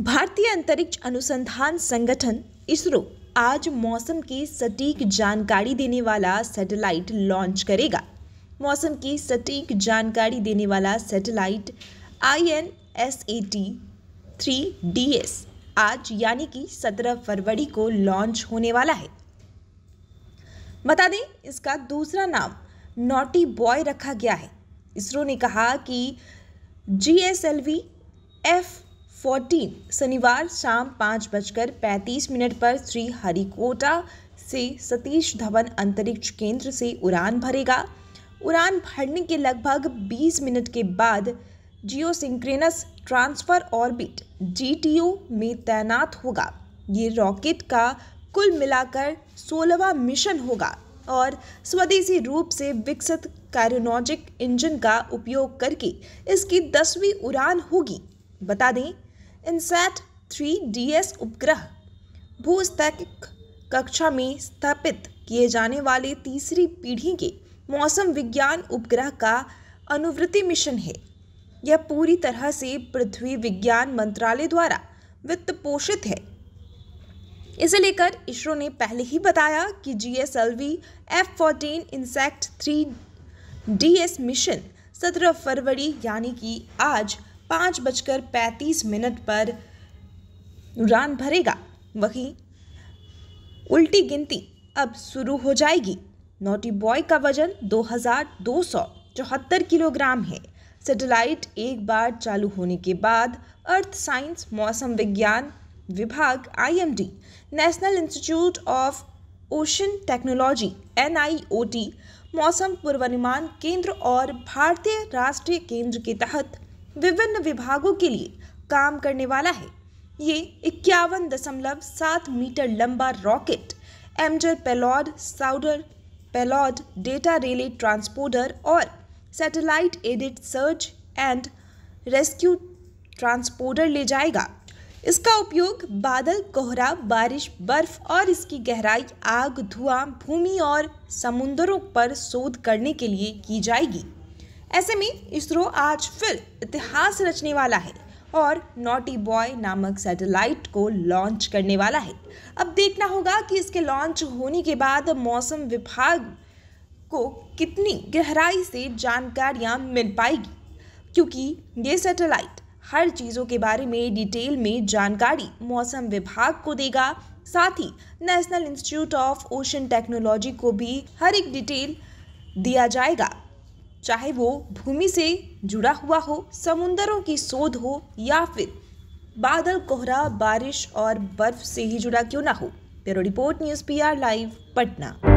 भारतीय अंतरिक्ष अनुसंधान संगठन इसरो आज मौसम की सटीक जानकारी देने वाला सैटेलाइट लॉन्च करेगा मौसम की सटीक जानकारी देने वाला satellite I N S A T three D S आज यानी कि 17 फरवरी को लॉन्च होने वाला है बता दें इसका दूसरा नाम नोटी बॉय रखा गया है इसरो ने कहा कि G S L V F fourteen शनिवार शाम पाँच बजकर पैंतीस मिनट पर श्री हरिकोटा से सतीश धवन अंतरिक्ष केंद्र से उड़ान भरेगा उड़ान भरने के लगभग 20 मिनट के बाद जियो सिंक्रेनस ट्रांसफ़र ऑर्बिट जी में तैनात होगा ये रॉकेट का कुल मिलाकर सोलहवा मिशन होगा और स्वदेशी रूप से विकसित कैरोनॉजिक इंजन का उपयोग करके इसकी दसवीं उड़ान होगी बता दें इनसेट थ्री डी एस उपग्रह भूस्तैतिक कक्षा में स्थापित किए जाने वाले तीसरी पीढ़ी के मौसम विज्ञान उपग्रह का अनुवृत्ति मिशन है यह पूरी तरह से पृथ्वी विज्ञान मंत्रालय द्वारा वित्त पोषित है इसे लेकर इसरो ने पहले ही बताया कि G S L V F fourteen INSAT three D S mission सत्रह फरवरी यानी कि आज पाँच बजकर पैंतीस मिनट पर उड़ान भरेगा वहीं उल्टी गिनती अब शुरू हो जाएगी नोटी बॉय का वजन दो हज़ार दो सौ चौहत्तर किलोग्राम है सैटेलाइट एक बार चालू होने के बाद अर्थ साइंस मौसम विज्ञान विभाग IMD national institute of ocean technology N मौसम पूर्वानुमान केंद्र और भारतीय राष्ट्रीय केंद्र के तहत विभिन्न विभागों के लिए काम करने वाला है ये इक्यावन दशमलव सात मीटर लंबा rocket imager payload sounder payload data relay transporter और satellite aided search and rescue transporter ले जाएगा इसका उपयोग बादल कोहरा बारिश बर्फ और इसकी गहराई आग धुआं भूमि और समुद्रों पर शोध करने के लिए की जाएगी ऐसे में इसरो आज फिर इतिहास रचने वाला है और नॉटी बॉय नामक सैटेलाइट को लॉन्च करने वाला है अब देखना होगा कि इसके लॉन्च होने के बाद मौसम विभाग को कितनी गहराई से जानकारियाँ मिल पाएगी क्योंकि ये सैटेलाइट हर चीज़ों के बारे में डिटेल में जानकारी मौसम विभाग को देगा साथ ही national institute of ocean technology को भी हर एक डिटेल दिया जाएगा चाहे वो भूमि से जुड़ा हुआ हो समुंदरों की शोध हो या फिर बादल कोहरा बारिश और बर्फ से ही जुड़ा क्यों ना हो bureau report news PR live Patna